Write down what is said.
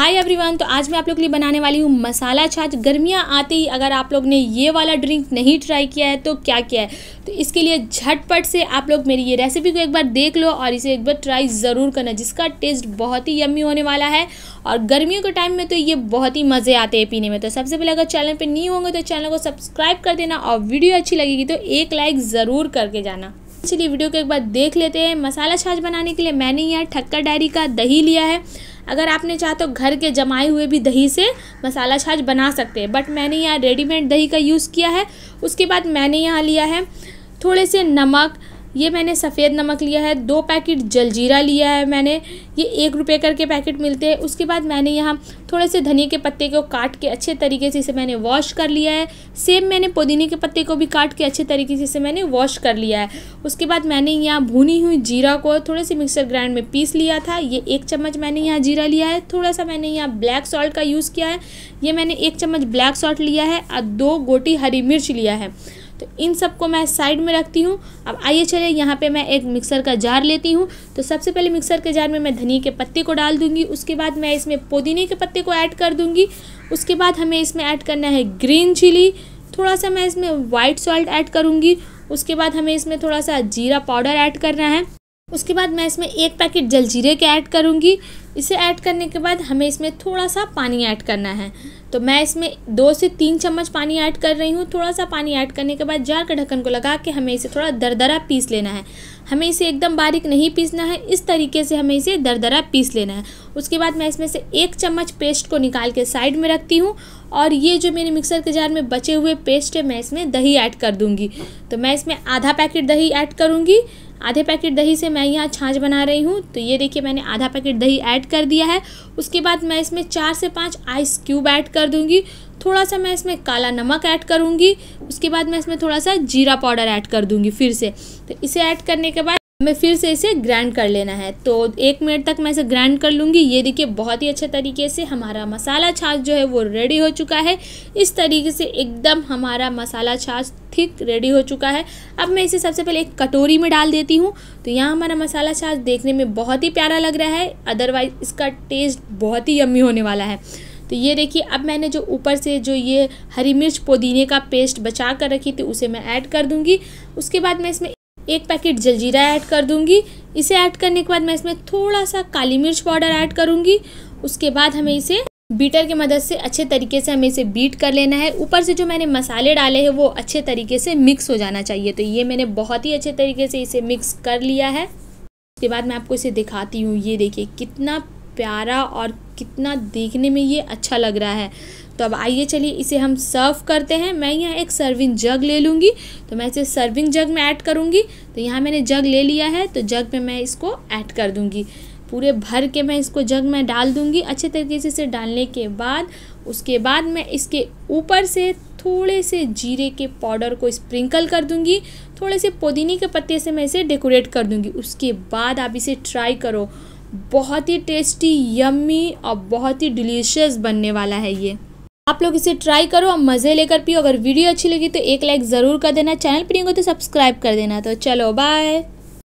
hi everyone तो आज मैं आप लोग के लिए बनाने वाली हूँ मसाला छाछ गर्मियाँ आते ही अगर आप लोग ने ये वाला ड्रिंक नहीं ट्राई किया है तो क्या किया है तो इसके लिए झटपट से आप लोग मेरी ये रेसिपी को एक बार देख लो और इसे एक बार ट्राई ज़रूर करना जिसका टेस्ट बहुत ही यम्मी होने वाला है और गर्मियों के टाइम में तो ये बहुत ही मज़े आते हैं पीने में तो सबसे पहले अगर चैनल पर नहीं होंगे तो चैनल को सब्सक्राइब कर देना और वीडियो अच्छी लगेगी तो एक लाइक ज़रूर करके जाना चलिए वीडियो को एक बार देख लेते हैं मसाला छाछ बनाने के लिए मैंने यहाँ ठक्कर डायरी का दही लिया है अगर आपने चाहे तो घर के जमाए हुए भी दही से मसाला छाछ बना सकते हैं बट मैंने यहाँ रेडीमेड दही का यूज़ किया है उसके बाद मैंने यहाँ लिया है थोड़े से नमक ये मैंने सफ़ेद नमक लिया है दो पैकेट जलजीरा लिया है मैंने ये एक रुपये करके पैकेट मिलते हैं उसके बाद मैंने यहाँ थोड़े से धनिए के पत्ते को काट के अच्छे तरीके से इसे मैंने वॉश कर लिया है सेम मैंने पुदीने के पत्ते को भी काट के अच्छे तरीके से इसे मैंने वॉश कर लिया है उसके बाद मैंने यहाँ भुनी हुई जीरा को थोड़े से मिक्सर ग्राइंड में पीस लिया था ये एक चम्मच मैंने यहाँ जीरा लिया है थोड़ा सा मैंने यहाँ ब्लैक सॉल्ट का यूज़ किया है ये मैंने एक चम्मच ब्लैक सॉल्ट लिया है और दो गोटी हरी मिर्च लिया है तो इन सबको मैं साइड में रखती हूँ अब आइए चले यहाँ पे मैं एक मिक्सर का जार लेती हूँ तो सबसे पहले मिक्सर के जार में मैं धनिया के पत्ते को डाल दूँगी उसके बाद मैं इसमें पुदीने के पत्ते को ऐड कर दूँगी उसके बाद हमें इसमें ऐड करना है ग्रीन चिली थोड़ा सा मैं इसमें वाइट सॉल्ट ऐड करूँगी उसके बाद हमें इसमें थोड़ा सा जीरा पाउडर ऐड करना है उसके बाद मैं इसमें एक पैकेट जलजीरे के ऐड करूँगी इसे ऐड करने के बाद हमें इसमें थोड़ा सा पानी ऐड करना है तो मैं इसमें दो से तीन चम्मच पानी ऐड कर रही हूँ थोड़ा सा पानी ऐड करने के बाद जार का ढक्कन को लगा के हमें इसे थोड़ा दरदरा पीस लेना है हमें इसे एकदम बारीक नहीं पीसना है इस तरीके से हमें इसे दरदरा पीस लेना है उसके बाद मैं इसमें से एक चम्मच पेस्ट को निकाल के साइड में रखती हूँ और ये जो मेरे मिक्सर के जार में बचे हुए पेस्ट है मैं इसमें दही ऐड कर दूँगी तो मैं इसमें आधा पैकेट दही ऐड करूँगी आधे पैकेट दही से मैं यहाँ छाछ बना रही हूँ तो ये देखिए मैंने आधा पैकेट दही ऐड कर दिया है उसके बाद मैं इसमें चार से पाँच आइस क्यूब ऐड कर दूँगी थोड़ा सा मैं इसमें काला नमक ऐड करूँगी उसके बाद मैं इसमें थोड़ा सा जीरा पाउडर ऐड कर दूँगी फिर से तो इसे ऐड करने के बाद हमें फिर से इसे ग्राइंड कर लेना है तो एक मिनट तक मैं इसे ग्राइंड कर लूँगी ये देखिए बहुत ही अच्छे तरीके से हमारा मसाला छाछ जो है वो रेडी हो चुका है इस तरीके से एकदम हमारा मसाला छाछ ठीक रेडी हो चुका है अब मैं इसे सबसे पहले एक कटोरी में डाल देती हूँ तो यहाँ हमारा मसाला छाछ देखने में बहुत ही प्यारा लग रहा है अदरवाइज इसका टेस्ट बहुत ही यम्मी होने वाला है तो ये देखिए अब मैंने जो ऊपर से जो ये हरी मिर्च पुदीने का पेस्ट बचा कर रखी थी उसे मैं ऐड कर दूँगी उसके बाद मैं इसमें एक पैकेट जलजीरा ऐड कर दूंगी इसे ऐड करने के बाद मैं इसमें थोड़ा सा काली मिर्च पाउडर ऐड करूँगी उसके बाद हमें इसे बीटर की मदद से अच्छे तरीके से हमें इसे बीट कर लेना है ऊपर से जो मैंने मसाले डाले हैं वो अच्छे तरीके से मिक्स हो जाना चाहिए तो ये मैंने बहुत ही अच्छे तरीके से इसे मिक्स कर लिया है उसके बाद मैं आपको इसे दिखाती हूँ ये देखिए कितना प्यारा और कितना देखने में ये अच्छा लग रहा है तो अब आइए चलिए इसे हम सर्व करते हैं मैं यहाँ एक सर्विंग जग ले लूँगी तो मैं इसे सर्विंग जग में ऐड करूँगी तो यहाँ मैंने जग ले लिया है तो जग में मैं इसको ऐड कर दूँगी पूरे भर के मैं इसको जग में डाल दूँगी अच्छे तरीके से इसे डालने के बाद उसके बाद मैं इसके ऊपर से थोड़े से जीरे के पाउडर को स्प्रिंकल कर दूँगी थोड़े से पुदीने के पत्ते से मैं इसे डेकोरेट कर दूँगी उसके बाद आप इसे ट्राई करो बहुत ही टेस्टी यम्मी और बहुत ही डिलीशियस बनने वाला है ये आप लोग इसे ट्राई करो और मज़े लेकर पियो अगर वीडियो अच्छी लगी तो एक लाइक ज़रूर कर देना चैनल पर नहीं हो तो सब्सक्राइब कर देना तो चलो बाय